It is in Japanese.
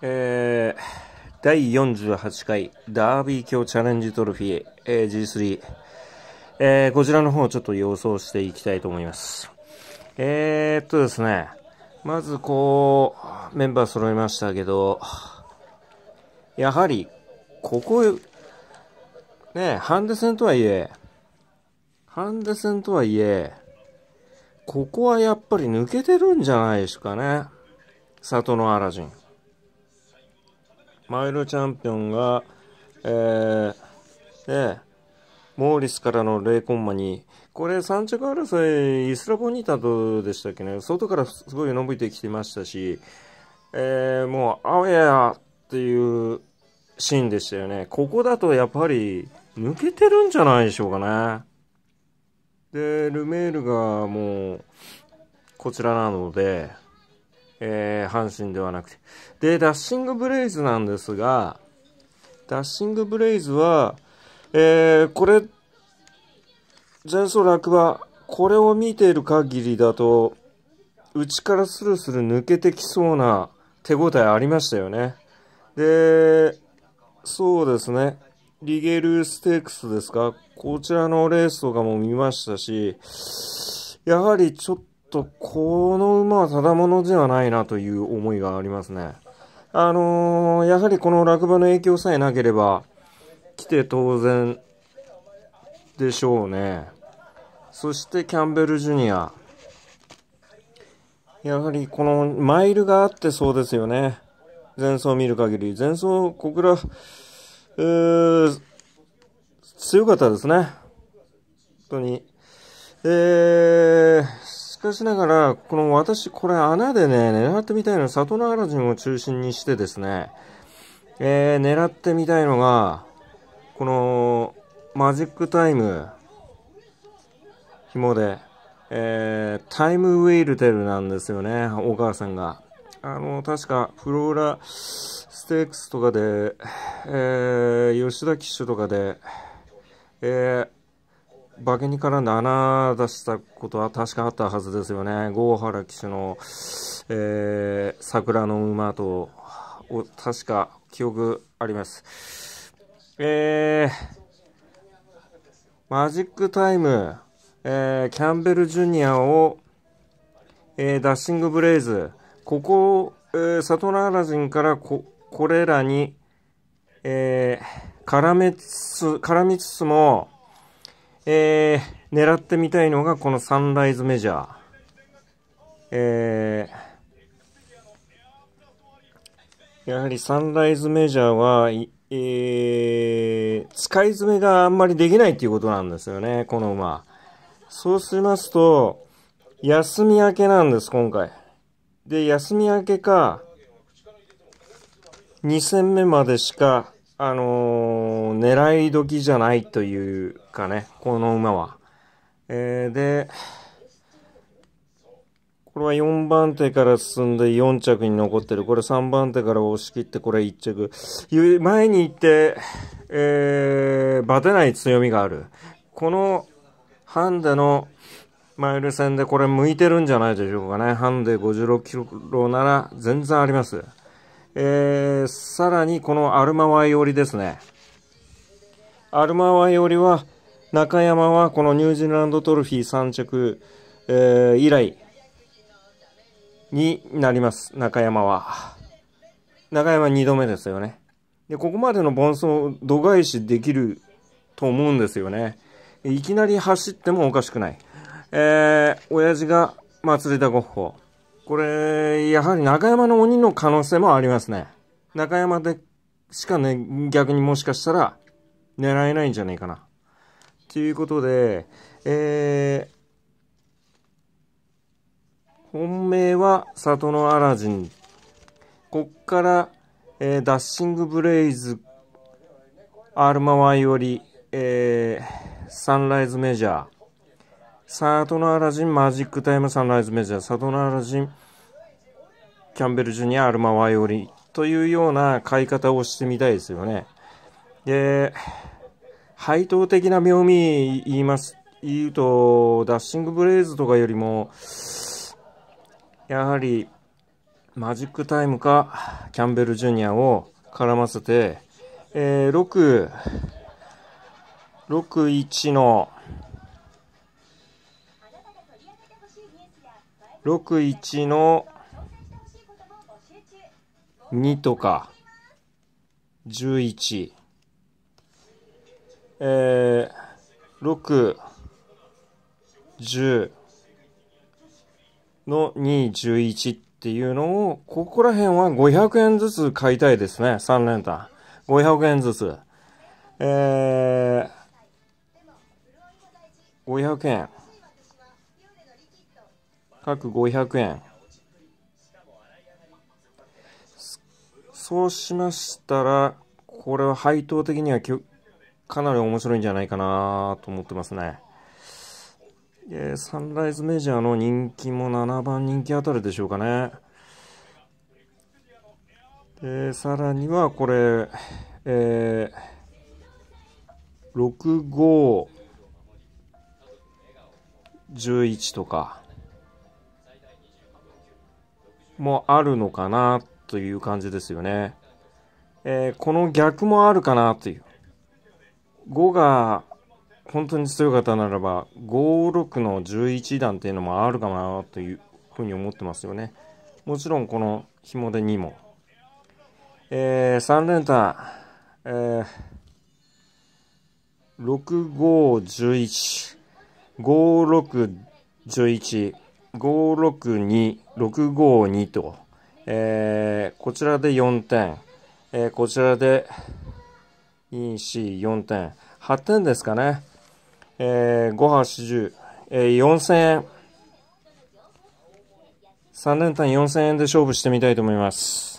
えー、第48回ダービー卿チャレンジトロフィー、えー、G3、えー、こちらの方をちょっと予想していきたいと思います。えー、っとですね、まずこう、メンバー揃いましたけど、やはり、ここ、ね、ハンデ戦とはいえ、ハンデ戦とはいえ、ここはやっぱり抜けてるんじゃないですかね。里のアラジン。マイルチャンピオンが、えー、ね、モーリスからの0コンマ2。これ3着争い、イスラボニータとでしたっけね。外からすごい伸びてきてましたし、えー、もう、アウェアっていうシーンでしたよね。ここだとやっぱり抜けてるんじゃないでしょうかね。で、ルメールがもう、こちらなので、えー、阪神ではなくて。で、ダッシングブレイズなんですが、ダッシングブレイズは、えー、これ、前走落馬、これを見ている限りだと、内からスルスル抜けてきそうな手応えありましたよね。で、そうですね。リゲルステークスですかこちらのレースとかも見ましたし、やはりちょっと、この馬はただものではないなという思いがありますね。あのー、やはりこの落馬の影響さえなければ、来て当然でしょうね。そしてキャンベルジュニア。やはりこのマイルがあってそうですよね。前走を見る限り。前走、小倉、えー、強かったですね。本当に。えー、しかしながら、この私、これ穴でね、狙ってみたいの、里のアラジンを中心にしてですね、えー、狙ってみたいのが、この、マジックタイム、紐で、えー、タイムウェイルテルなんですよね、お母さんが。あの、確か、フローラステークスとかで、えー、吉田騎手とかで、えー、バケ絡から7出したことは確かあったはずですよね、郷原騎手の、えー、桜の馬と、お確か記憶あります。えー、マジックタイム、えー、キャンベルジュニアを、えー、ダッシングブレイズ、ここえー、サトナーラジンからこ、これらに、えー、絡めつつ、絡みつつも、えー、狙ってみたいのがこのサンライズメジャー。えー、やはりサンライズメジャーは、えー、使い詰めがあんまりできないっていうことなんですよね、この馬。そうしますと、休み明けなんです、今回。で、休み明けか、2戦目までしかあのー、狙い時じゃないというかね、この馬は。えー、で、これは4番手から進んで4着に残ってる。これ3番手から押し切って、これ1着。前に行って、えー、バテない強みがある。この、ハンデのマイル戦でこれ向いてるんじゃないでしょうかね。ハンデ56キロなら全然あります。えーさらにこのアルマワイオリですね。アルマワイオリは、中山はこのニュージーランドトロフィー3着、えー、以来になります、中山は。中山2度目ですよね。で、ここまでの盆走、度外視できると思うんですよね。いきなり走ってもおかしくない。えー、親父が祭りだゴッホ。これ、やはり中山の鬼の可能性もありますね。中山でしかね、逆にもしかしたら狙えないんじゃないかな。ということで、えー、本命は里のアラジン。こっから、えー、ダッシングブレイズ、アルマワイオリ、えー、サンライズメジャー。サートナーラジン、マジックタイムサンライズメジャー、サートナーラジン、キャンベルジュニア、アルマワイオリというような買い方をしてみたいですよね。で、配当的な妙味言います、言うと、ダッシングブレイズとかよりも、やはり、マジックタイムか、キャンベルジュニアを絡ませて、えー、6、61の、61の、2とか、11、えー、6、10の2、11っていうのを、ここら辺は500円ずつ買いたいですね。3連単。500円ずつ。えー、500円。各500円。そうしましたら、これは配当的にはかなり面白いんじゃないかなと思ってますね。えサンライズメジャーの人気も7番人気あたりでしょうかね。で、さらにはこれ、えー、6、5、11とか、もあるのかなという感じですよね。えー、この逆もあるかなという。5が本当に強かったならば、5、6の11段っていうのもあるかなというふうに思ってますよね。もちろんこの紐で2も。えー、3連単、えー、6、5、11、5、6、11、5、6、2、6、5、2と。えー、こちらで4点、えー、こちらで EC4 点、8点ですかね。えー、5、8、10、えー、4000円。3連単4000円で勝負してみたいと思います。